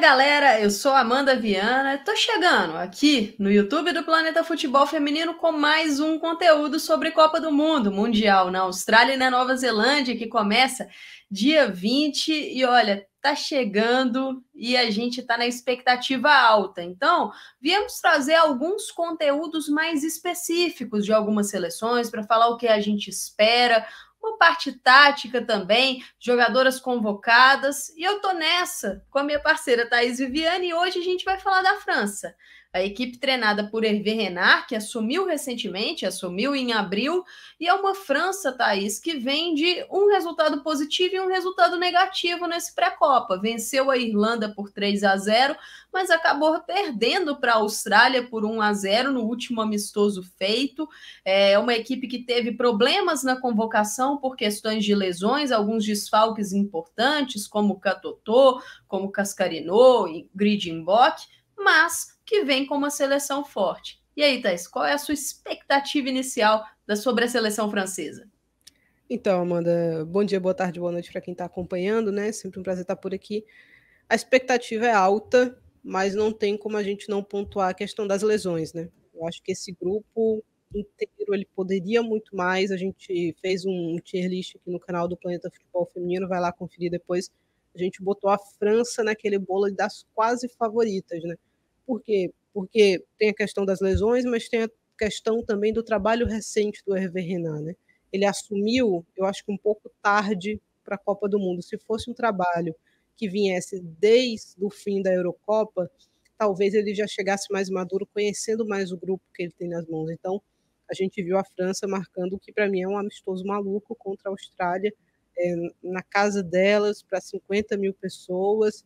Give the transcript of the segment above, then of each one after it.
galera, eu sou Amanda Viana, tô chegando aqui no YouTube do Planeta Futebol Feminino com mais um conteúdo sobre Copa do Mundo, Mundial na Austrália e na Nova Zelândia, que começa dia 20 e olha, tá chegando e a gente tá na expectativa alta. Então, viemos trazer alguns conteúdos mais específicos de algumas seleções para falar o que a gente espera, uma parte tática também, jogadoras convocadas. E eu tô nessa com a minha parceira Thaís Viviane e hoje a gente vai falar da França. A equipe treinada por Hervé Renard, que assumiu recentemente, assumiu em abril, e é uma França, Thaís, que vem de um resultado positivo e um resultado negativo nesse pré-copa. Venceu a Irlanda por 3 a 0, mas acabou perdendo para a Austrália por 1 a 0 no último amistoso feito. É uma equipe que teve problemas na convocação por questões de lesões, alguns desfalques importantes, como Catotô, como Cascarinô e Gridimbok mas que vem com uma seleção forte. E aí, Thais, qual é a sua expectativa inicial da, sobre a seleção francesa? Então, Amanda, bom dia, boa tarde, boa noite para quem está acompanhando, né? Sempre um prazer estar por aqui. A expectativa é alta, mas não tem como a gente não pontuar a questão das lesões, né? Eu acho que esse grupo inteiro ele poderia muito mais. A gente fez um tier list aqui no canal do Planeta Futebol Feminino, vai lá conferir depois. A gente botou a França naquele bolo das quase favoritas, né? Por quê? Porque tem a questão das lesões, mas tem a questão também do trabalho recente do Hervé Renan, né? Ele assumiu, eu acho que um pouco tarde para a Copa do Mundo. Se fosse um trabalho que viesse desde o fim da Eurocopa, talvez ele já chegasse mais maduro, conhecendo mais o grupo que ele tem nas mãos. Então, a gente viu a França marcando o que para mim é um amistoso maluco contra a Austrália, é, na casa delas, para 50 mil pessoas,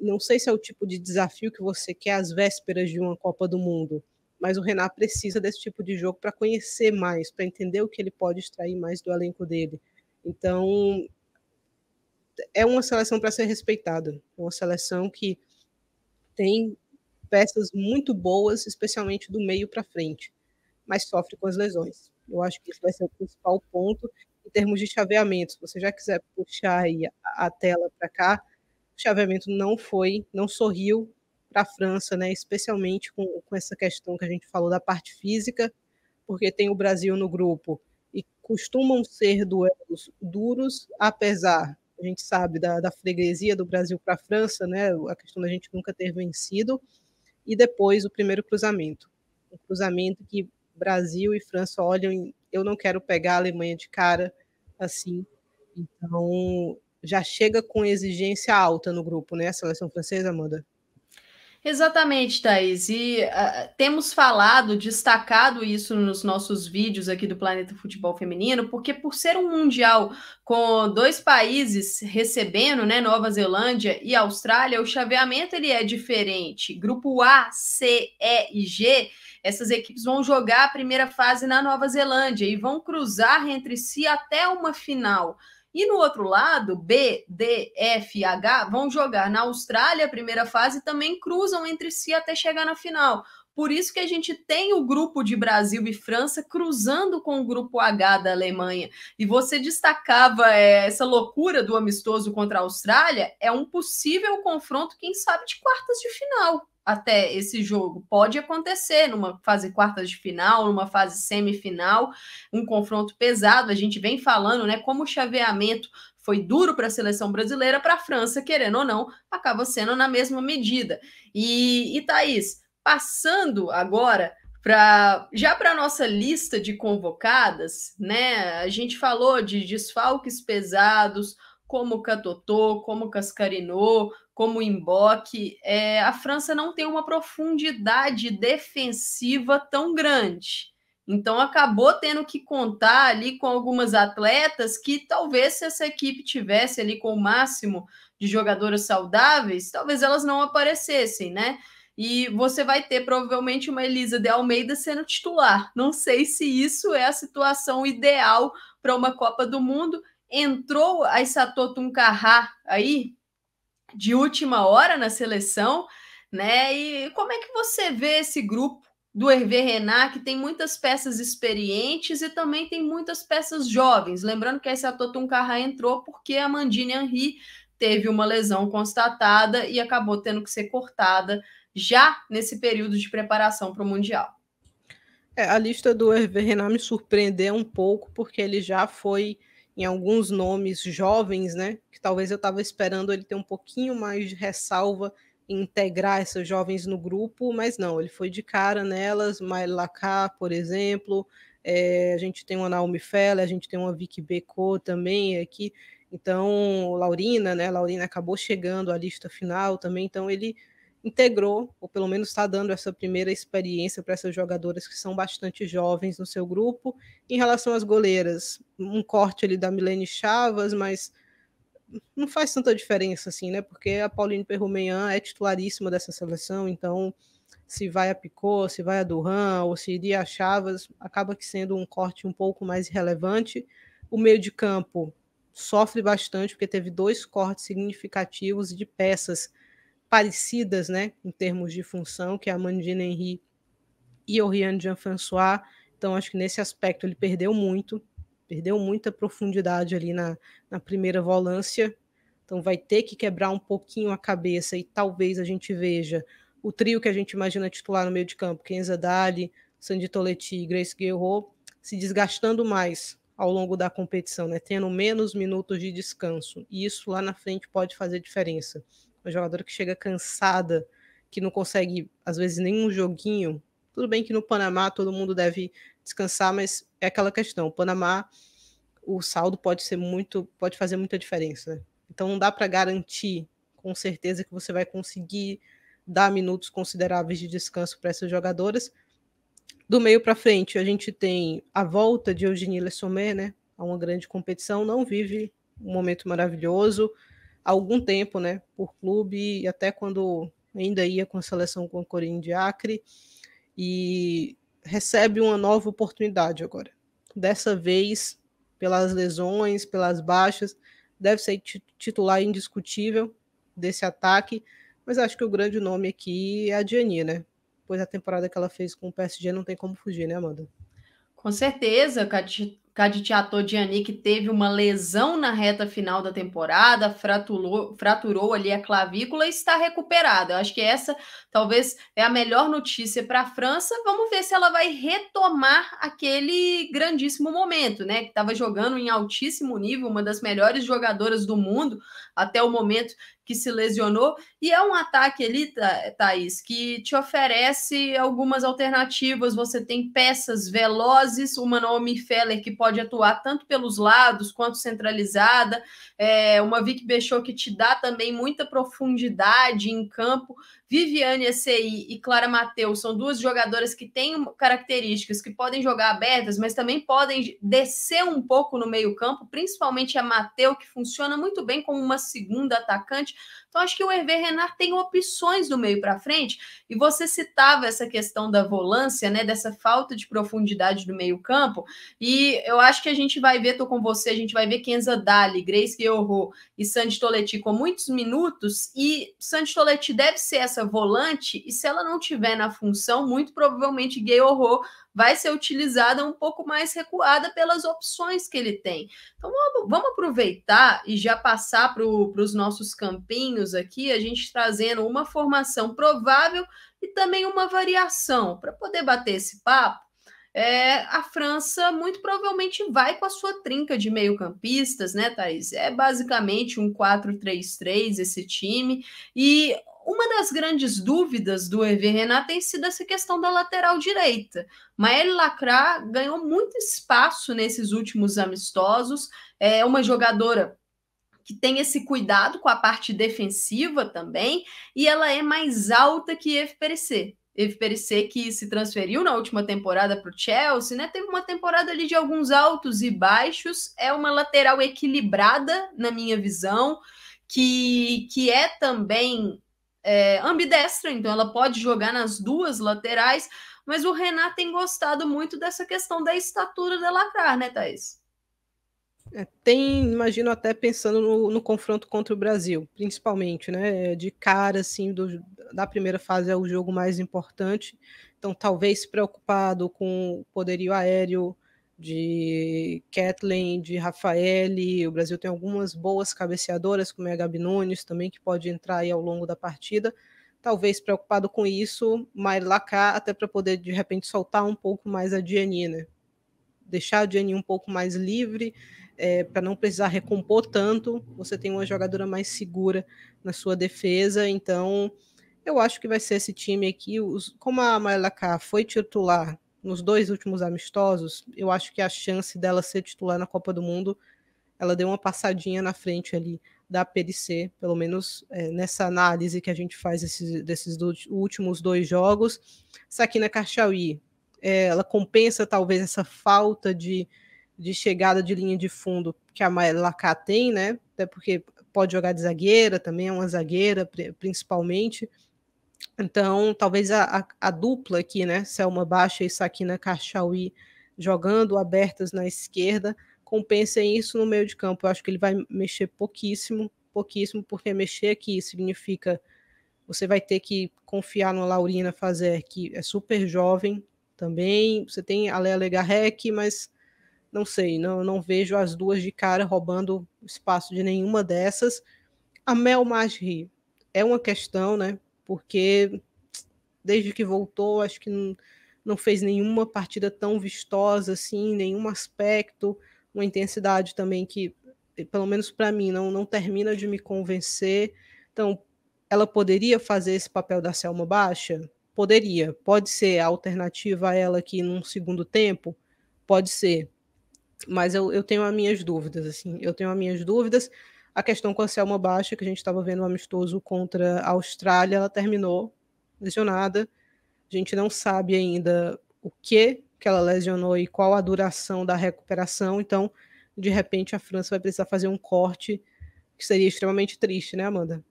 não sei se é o tipo de desafio que você quer às vésperas de uma Copa do Mundo, mas o Renato precisa desse tipo de jogo para conhecer mais, para entender o que ele pode extrair mais do elenco dele. Então, é uma seleção para ser respeitada, é uma seleção que tem peças muito boas, especialmente do meio para frente, mas sofre com as lesões. Eu acho que isso vai ser o principal ponto em termos de chaveamento. Se você já quiser puxar a tela para cá, chaveamento não foi, não sorriu para a França, né? especialmente com, com essa questão que a gente falou da parte física, porque tem o Brasil no grupo e costumam ser duelos duros, apesar, a gente sabe, da, da freguesia do Brasil para a França, né? a questão da gente nunca ter vencido, e depois o primeiro cruzamento. Um cruzamento que Brasil e França olham, eu não quero pegar a Alemanha de cara assim. Então, já chega com exigência alta no grupo, né? A seleção francesa, Amanda? Exatamente, Thaís. E uh, temos falado, destacado isso nos nossos vídeos aqui do Planeta Futebol Feminino, porque por ser um mundial com dois países recebendo, né, Nova Zelândia e Austrália, o chaveamento ele é diferente. Grupo A, C, E e G, essas equipes vão jogar a primeira fase na Nova Zelândia e vão cruzar entre si até uma final. E no outro lado, B, D, F, H vão jogar na Austrália a primeira fase e também cruzam entre si até chegar na final. Por isso que a gente tem o grupo de Brasil e França cruzando com o grupo H da Alemanha. E você destacava é, essa loucura do amistoso contra a Austrália, é um possível confronto, quem sabe, de quartas de final até esse jogo. Pode acontecer numa fase quartas de final, numa fase semifinal, um confronto pesado. A gente vem falando, né, como o chaveamento foi duro para a seleção brasileira, para a França, querendo ou não, acaba sendo na mesma medida. E, e Thaís, passando agora para já para nossa lista de convocadas, né? A gente falou de desfalques pesados, como Catotô, como Cascarinô, como Imboque, é, a França não tem uma profundidade defensiva tão grande. Então acabou tendo que contar ali com algumas atletas que talvez se essa equipe tivesse ali com o máximo de jogadoras saudáveis, talvez elas não aparecessem, né? E você vai ter provavelmente uma Elisa de Almeida sendo titular. Não sei se isso é a situação ideal para uma Copa do Mundo, entrou a Isato Tuncarrá aí de última hora na seleção, né? E como é que você vê esse grupo do Hervé Renat, que tem muitas peças experientes e também tem muitas peças jovens? Lembrando que a Isato Tuncarrá entrou porque a Mandine Henri teve uma lesão constatada e acabou tendo que ser cortada já nesse período de preparação para o Mundial. É, a lista do Hervé Renat me surpreendeu um pouco, porque ele já foi em alguns nomes jovens, né? Que talvez eu estava esperando ele ter um pouquinho mais de ressalva em integrar essas jovens no grupo, mas não, ele foi de cara nelas, Laka, por exemplo, é, a gente tem uma Naomi Feller, a gente tem uma Vicky Beco também aqui, então Laurina, né? Laurina acabou chegando à lista final também, então ele integrou, ou pelo menos está dando essa primeira experiência para essas jogadoras que são bastante jovens no seu grupo. Em relação às goleiras, um corte ali da Milene Chavas, mas não faz tanta diferença assim, né? Porque a Pauline Perrumeyan é titularíssima dessa seleção, então se vai a Picot se vai a Duran ou se iria a Chavas, acaba que sendo um corte um pouco mais relevante O meio de campo sofre bastante porque teve dois cortes significativos de peças parecidas, né, em termos de função, que é a Mandina Henry e o Rian Jean-François. Então, acho que nesse aspecto ele perdeu muito, perdeu muita profundidade ali na, na primeira volância. Então, vai ter que quebrar um pouquinho a cabeça e talvez a gente veja o trio que a gente imagina titular no meio de campo, Kenza Dali, Sandy Toletti e Grace Guerreau, se desgastando mais ao longo da competição, né? tendo menos minutos de descanso. E isso lá na frente pode fazer diferença. Uma jogadora que chega cansada, que não consegue, às vezes, nenhum joguinho. Tudo bem que no Panamá todo mundo deve descansar, mas é aquela questão. O Panamá, o saldo pode ser muito, pode fazer muita diferença. Né? Então não dá para garantir com certeza que você vai conseguir dar minutos consideráveis de descanso para essas jogadoras. Do meio para frente, a gente tem a volta de Eugenie Lessomé, né? A é uma grande competição, não vive um momento maravilhoso, algum tempo, né, por clube, até quando ainda ia com a seleção com o Corinthians de Acre, e recebe uma nova oportunidade agora. Dessa vez, pelas lesões, pelas baixas, deve ser titular indiscutível desse ataque, mas acho que o grande nome aqui é a Diani, né? Pois a temporada que ela fez com o PSG não tem como fugir, né, Amanda? Com certeza, Cati Kadit Atodiani, que teve uma lesão na reta final da temporada, fraturou, fraturou ali a clavícula e está recuperada. Eu acho que essa talvez é a melhor notícia para a França. Vamos ver se ela vai retomar aquele grandíssimo momento, né? Que estava jogando em altíssimo nível, uma das melhores jogadoras do mundo até o momento que se lesionou. E é um ataque ali, Thaís, que te oferece algumas alternativas. Você tem peças velozes, uma Naomi Feller que pode atuar tanto pelos lados quanto centralizada, é, uma Vic Bechot que te dá também muita profundidade em campo. Viviane Acei e Clara Mateus são duas jogadoras que têm características que podem jogar abertas, mas também podem descer um pouco no meio-campo, principalmente a Mateu que funciona muito bem como uma segunda atacante. Então, acho que o Hervé Renard tem opções do meio para frente. E você citava essa questão da volância, né? Dessa falta de profundidade do meio-campo. E eu acho que a gente vai ver, tô com você, a gente vai ver Kenza Dali, Grace Guerrero e Sandy Toletti com muitos minutos. E Sandy Toletti deve ser essa volante, e se ela não tiver na função, muito provavelmente Gay Horror vai ser utilizada um pouco mais recuada pelas opções que ele tem. Então vamos, vamos aproveitar e já passar para os nossos campinhos aqui, a gente trazendo uma formação provável e também uma variação para poder bater esse papo. É, a França muito provavelmente vai com a sua trinca de meio-campistas, né, Thaís? É basicamente um 4-3-3 esse time. E uma das grandes dúvidas do EV Renato tem sido essa questão da lateral direita. Maeli Lacra ganhou muito espaço nesses últimos amistosos, é uma jogadora que tem esse cuidado com a parte defensiva também, e ela é mais alta que Eve Perecer. Eve Perecer que se transferiu na última temporada para o Chelsea, né? Teve uma temporada ali de alguns altos e baixos, é uma lateral equilibrada, na minha visão, que, que é também é, ambidestra, então ela pode jogar nas duas laterais, mas o Renato tem gostado muito dessa questão da estatura da Lacrar, né, Thaís? É, tem, imagino até pensando no, no, confronto contra o Brasil, principalmente, né? É, de cara, assim, do, da primeira fase é o jogo mais importante. Então, talvez preocupado com o poderio aéreo de Kathleen, de Rafaele, O Brasil tem algumas boas cabeceadoras, como é a Gabi Nunes também, que pode entrar aí ao longo da partida. Talvez preocupado com isso, Maila cá, até para poder de repente soltar um pouco mais a Diani, né? Deixar a Diani um pouco mais livre, é, para não precisar recompor tanto. Você tem uma jogadora mais segura na sua defesa, então. Eu acho que vai ser esse time aqui. Os, como a Marla K foi titular nos dois últimos amistosos, eu acho que a chance dela ser titular na Copa do Mundo, ela deu uma passadinha na frente ali da PDC, pelo menos é, nessa análise que a gente faz desses, desses últimos dois jogos. Sakina Karchawi, é, ela compensa talvez essa falta de, de chegada de linha de fundo que a Lacá tem, né? Até porque pode jogar de zagueira, também é uma zagueira, principalmente. Então, talvez a, a, a, dupla aqui, né? Selma Baixa e Sakina Kachaui jogando abertas na esquerda, compensem isso no meio de campo. Eu acho que ele vai mexer pouquíssimo, pouquíssimo, porque mexer aqui significa você vai ter que confiar no Laurina Fazer, que é super jovem também. Você tem a Lea Legarrec, mas não sei, não, não vejo as duas de cara roubando espaço de nenhuma dessas. A Mel Magri é uma questão, né? porque desde que voltou, acho que não, não fez nenhuma partida tão vistosa assim, nenhum aspecto, uma intensidade também que, pelo menos para mim, não, não termina de me convencer. Então, ela poderia fazer esse papel da Selma Baixa? Poderia. Pode ser a alternativa a ela aqui num segundo tempo? Pode ser. Mas eu, eu tenho as minhas dúvidas, assim. Eu tenho as minhas dúvidas. A questão com a Selma Baixa, que a gente estava vendo um amistoso contra a Austrália, ela terminou lesionada. A gente não sabe ainda o que que ela lesionou e qual a duração da recuperação. Então, de repente, a França vai precisar fazer um corte que seria extremamente triste, né, Amanda?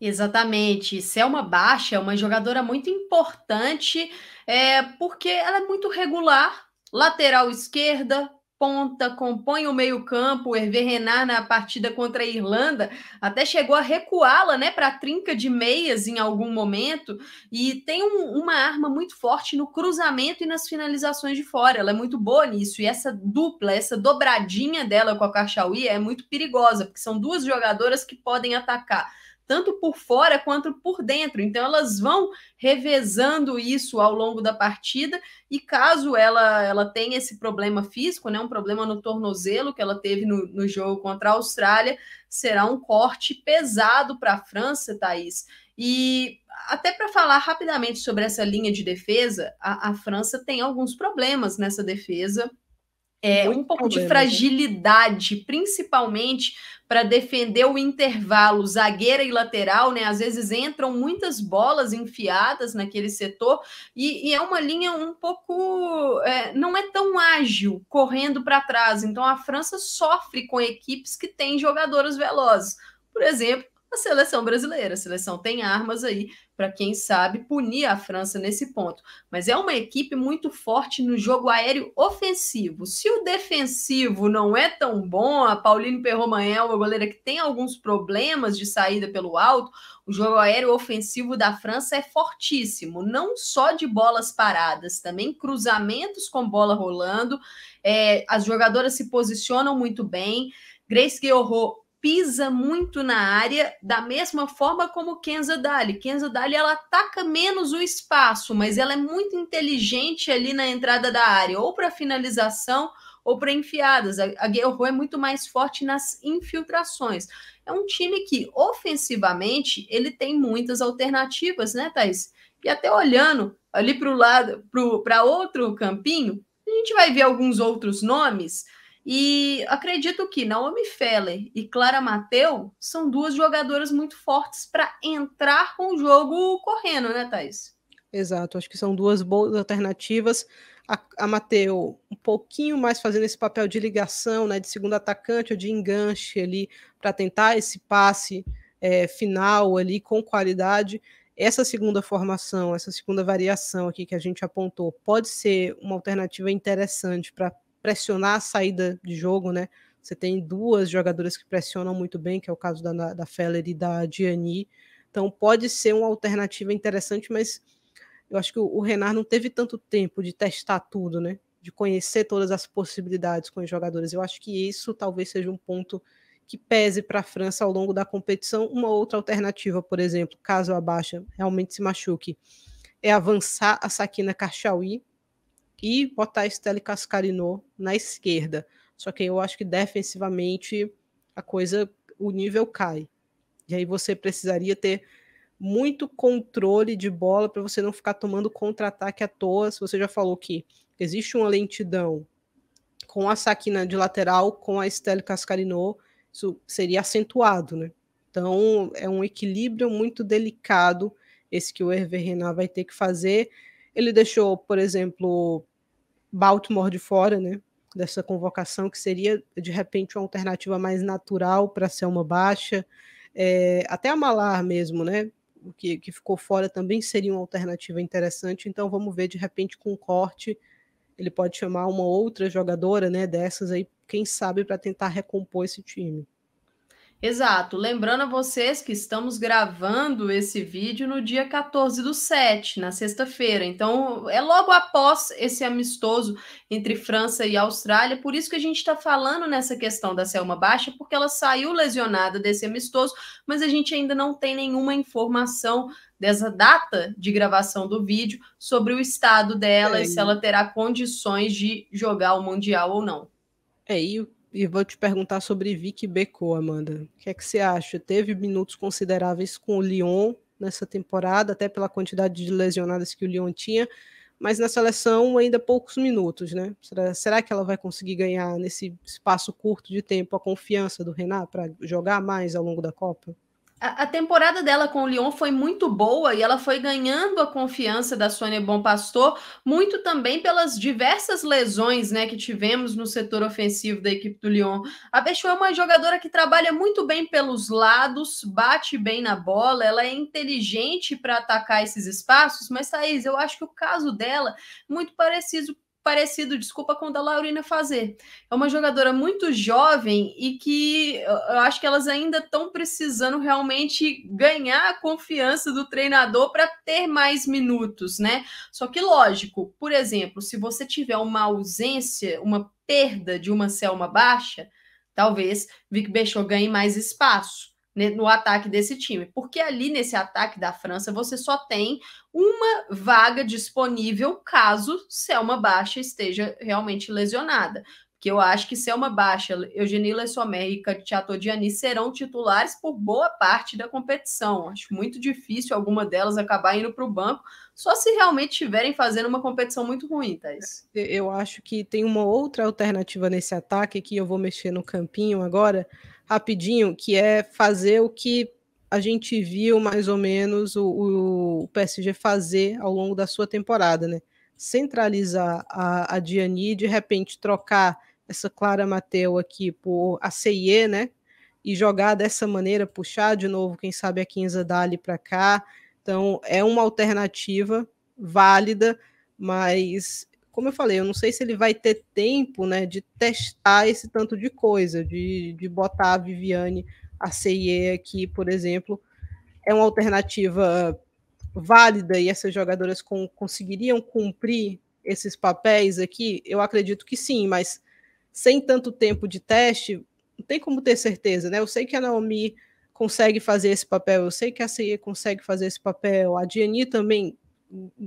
Exatamente. Selma Baixa é uma jogadora muito importante é, porque ela é muito regular, lateral esquerda, ponta, compõe o meio-campo. Hervé Renard, na partida contra a Irlanda, até chegou a recuá-la né, para a trinca de meias em algum momento. E tem um, uma arma muito forte no cruzamento e nas finalizações de fora. Ela é muito boa nisso. E essa dupla, essa dobradinha dela com a Cachauí é muito perigosa, porque são duas jogadoras que podem atacar tanto por fora quanto por dentro. Então elas vão revezando isso ao longo da partida e caso ela ela tenha esse problema físico, né, um problema no tornozelo que ela teve no, no jogo contra a Austrália, será um corte pesado para a França, Thaís. E até para falar rapidamente sobre essa linha de defesa, a, a França tem alguns problemas nessa defesa é, um pouco de né? fragilidade, principalmente para defender o intervalo, zagueira e lateral, né? Às vezes entram muitas bolas enfiadas naquele setor e, e é uma linha um pouco. É, não é tão ágil correndo para trás. Então a França sofre com equipes que têm jogadoras velozes. Por exemplo, a seleção brasileira. A seleção tem armas aí para quem sabe punir a França nesse ponto. Mas é uma equipe muito forte no jogo aéreo ofensivo. Se o defensivo não é tão bom, a Pauline Perromanhã é uma goleira que tem alguns problemas de saída pelo alto, o jogo aéreo ofensivo da França é fortíssimo, não só de bolas paradas, também cruzamentos com bola rolando. É, as jogadoras se posicionam muito bem. Grace Guerrero pisa muito na área da mesma forma como Kenza Dali. Kenza Dali ela ataca menos o espaço, mas ela é muito inteligente ali na entrada da área, ou para finalização ou para enfiadas. A, Guerrero é muito mais forte nas infiltrações. É um time que ofensivamente ele tem muitas alternativas, né, Thaís? E até olhando ali para o lado, para outro campinho, a gente vai ver alguns outros nomes e acredito que Naomi Feller e Clara Mateu são duas jogadoras muito fortes para entrar com o jogo correndo, né, Thais? Exato, acho que são duas boas alternativas. A, a Mateu um pouquinho mais fazendo esse papel de ligação, né, de segundo atacante ou de enganche ali, para tentar esse passe é, final ali com qualidade. Essa segunda formação, essa segunda variação aqui que a gente apontou, pode ser uma alternativa interessante para pressionar a saída de jogo, né? Você tem duas jogadoras que pressionam muito bem, que é o caso da, da Feller e da Diani. Então pode ser uma alternativa interessante, mas eu acho que o, o não teve tanto tempo de testar tudo, né? De conhecer todas as possibilidades com os jogadores. Eu acho que isso talvez seja um ponto que pese para a França ao longo da competição. Uma outra alternativa, por exemplo, caso a Baixa realmente se machuque, é avançar a Sakina Karchawi, e botar Steli Cascarino na esquerda. Só que eu acho que defensivamente a coisa, o nível cai. E aí você precisaria ter muito controle de bola para você não ficar tomando contra-ataque à toa. Se você já falou que existe uma lentidão com a saquina de lateral, com a Estelle Cascarino, isso seria acentuado, né? Então é um equilíbrio muito delicado esse que o Hervé Renan vai ter que fazer. Ele deixou, por exemplo, Baltimore de fora, né? Dessa convocação, que seria de repente uma alternativa mais natural para ser uma baixa. É, até a Malar mesmo, né? O que, que ficou fora também seria uma alternativa interessante. Então vamos ver de repente com o corte. Ele pode chamar uma outra jogadora, né? Dessas aí, quem sabe, para tentar recompor esse time. Exato. Lembrando a vocês que estamos gravando esse vídeo no dia 14 do 7, na sexta-feira. Então, é logo após esse amistoso entre França e Austrália. Por isso que a gente está falando nessa questão da Selma Baixa, porque ela saiu lesionada desse amistoso, mas a gente ainda não tem nenhuma informação dessa data de gravação do vídeo sobre o estado dela é. e se ela terá condições de jogar o Mundial ou não. É, e e vou te perguntar sobre Vicky Becô, Amanda. O que é que você acha? Teve minutos consideráveis com o Lyon nessa temporada, até pela quantidade de lesionadas que o Lyon tinha, mas na seleção ainda poucos minutos, né? Será, será que ela vai conseguir ganhar nesse espaço curto de tempo a confiança do Renan para jogar mais ao longo da Copa? A, temporada dela com o Lyon foi muito boa e ela foi ganhando a confiança da Sônia Bom Pastor, muito também pelas diversas lesões né, que tivemos no setor ofensivo da equipe do Lyon. A Bechu é uma jogadora que trabalha muito bem pelos lados, bate bem na bola, ela é inteligente para atacar esses espaços, mas, Thaís, eu acho que o caso dela é muito parecido parecido, desculpa, com o da Laurina fazer. É uma jogadora muito jovem e que eu acho que elas ainda estão precisando realmente ganhar a confiança do treinador para ter mais minutos, né? Só que, lógico, por exemplo, se você tiver uma ausência, uma perda de uma Selma baixa, talvez Vic Bechot ganhe mais espaço. Né, no ataque desse time, porque ali nesse ataque da França você só tem uma vaga disponível caso Selma Baixa esteja realmente lesionada. porque eu acho que Selma Baixa, Eugenie Lessomer e Catiatodiani serão titulares por boa parte da competição. Acho muito difícil alguma delas acabar indo para o banco, só se realmente estiverem fazendo uma competição muito ruim, Thais. Eu acho que tem uma outra alternativa nesse ataque que eu vou mexer no campinho agora, rapidinho, que é fazer o que a gente viu mais ou menos o, o PSG fazer ao longo da sua temporada, né? Centralizar a, a Diani, de repente trocar essa Clara Mateu aqui por a CIE, né? E jogar dessa maneira, puxar de novo, quem sabe a 15 Dali para cá. Então, é uma alternativa válida, mas como eu falei, eu não sei se ele vai ter tempo né, de testar esse tanto de coisa, de, de botar a Viviane, a CIE aqui, por exemplo, é uma alternativa válida e essas jogadoras com, conseguiriam cumprir esses papéis aqui? Eu acredito que sim, mas sem tanto tempo de teste, não tem como ter certeza, né? Eu sei que a Naomi consegue fazer esse papel, eu sei que a CIE consegue fazer esse papel, a Diani também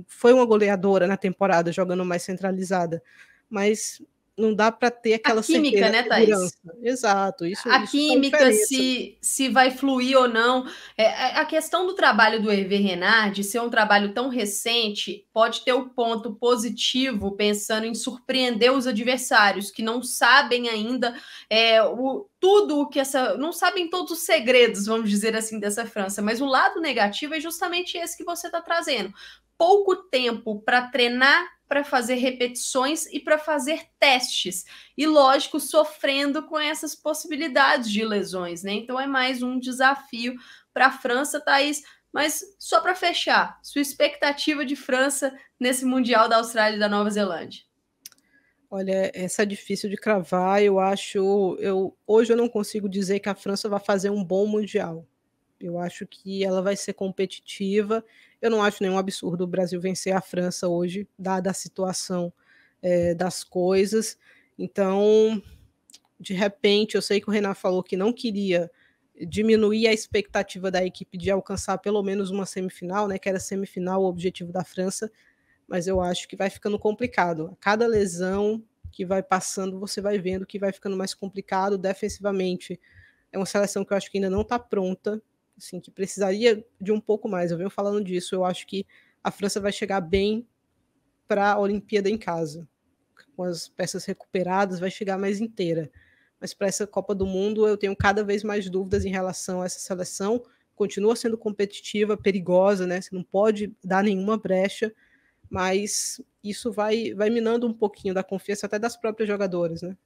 foi uma goleadora na temporada, jogando mais centralizada. Mas não dá para ter aquela a química, né, Thaís? Exato, isso. A isso química se se vai fluir ou não. É, é a questão do trabalho do Hervé Renard de ser um trabalho tão recente pode ter o um ponto positivo pensando em surpreender os adversários que não sabem ainda é, o tudo o que essa não sabem todos os segredos, vamos dizer assim, dessa França. Mas o lado negativo é justamente esse que você está trazendo pouco tempo para treinar, para fazer repetições e para fazer testes. E lógico, sofrendo com essas possibilidades de lesões, né? Então é mais um desafio para a França, Thaís. Mas só para fechar, sua expectativa de França nesse Mundial da Austrália e da Nova Zelândia? Olha, essa é difícil de cravar. Eu acho, eu hoje eu não consigo dizer que a França vai fazer um bom mundial. Eu acho que ela vai ser competitiva. Eu não acho nenhum absurdo o Brasil vencer a França hoje, dada a situação é, das coisas. Então, de repente, eu sei que o Renan falou que não queria diminuir a expectativa da equipe de alcançar pelo menos uma semifinal, né? Que era semifinal o objetivo da França, mas eu acho que vai ficando complicado. A cada lesão que vai passando, você vai vendo que vai ficando mais complicado defensivamente. É uma seleção que eu acho que ainda não está pronta assim, que precisaria de um pouco mais. Eu venho falando disso. Eu acho que a França vai chegar bem para a Olimpíada em casa, com as peças recuperadas, vai chegar mais inteira. Mas para essa Copa do Mundo, eu tenho cada vez mais dúvidas em relação a essa seleção. Continua sendo competitiva, perigosa, né? Você não pode dar nenhuma brecha, mas isso vai, vai minando um pouquinho da confiança até das próprias jogadoras, né?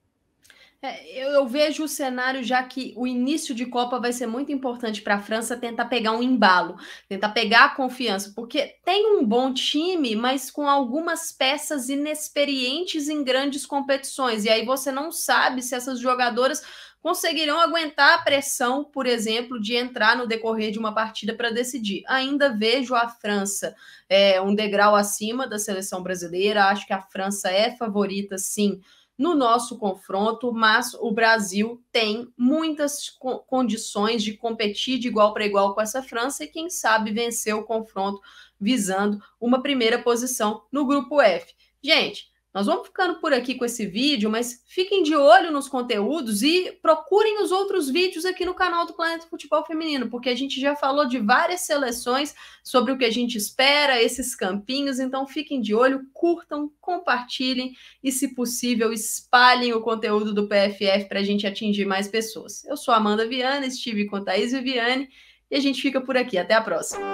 É, eu, eu, vejo o cenário já que o início de Copa vai ser muito importante para a França tentar pegar um embalo, tentar pegar a confiança, porque tem um bom time, mas com algumas peças inexperientes em grandes competições. E aí você não sabe se essas jogadoras conseguirão aguentar a pressão, por exemplo, de entrar no decorrer de uma partida para decidir. Ainda vejo a França é, um degrau acima da seleção brasileira, acho que a França é favorita, sim, no nosso confronto, mas o Brasil tem muitas co condições de competir de igual para igual com essa França e, quem sabe, vencer o confronto visando uma primeira posição no grupo F. Gente, nós vamos ficando por aqui com esse vídeo, mas fiquem de olho nos conteúdos e procurem os outros vídeos aqui no canal do Planeta Futebol Feminino, porque a gente já falou de várias seleções sobre o que a gente espera, esses campinhos, então fiquem de olho, curtam, compartilhem e, se possível, espalhem o conteúdo do PFF para a gente atingir mais pessoas. Eu sou Amanda Viana, estive com Thaís Viviane e a gente fica por aqui. Até a próxima!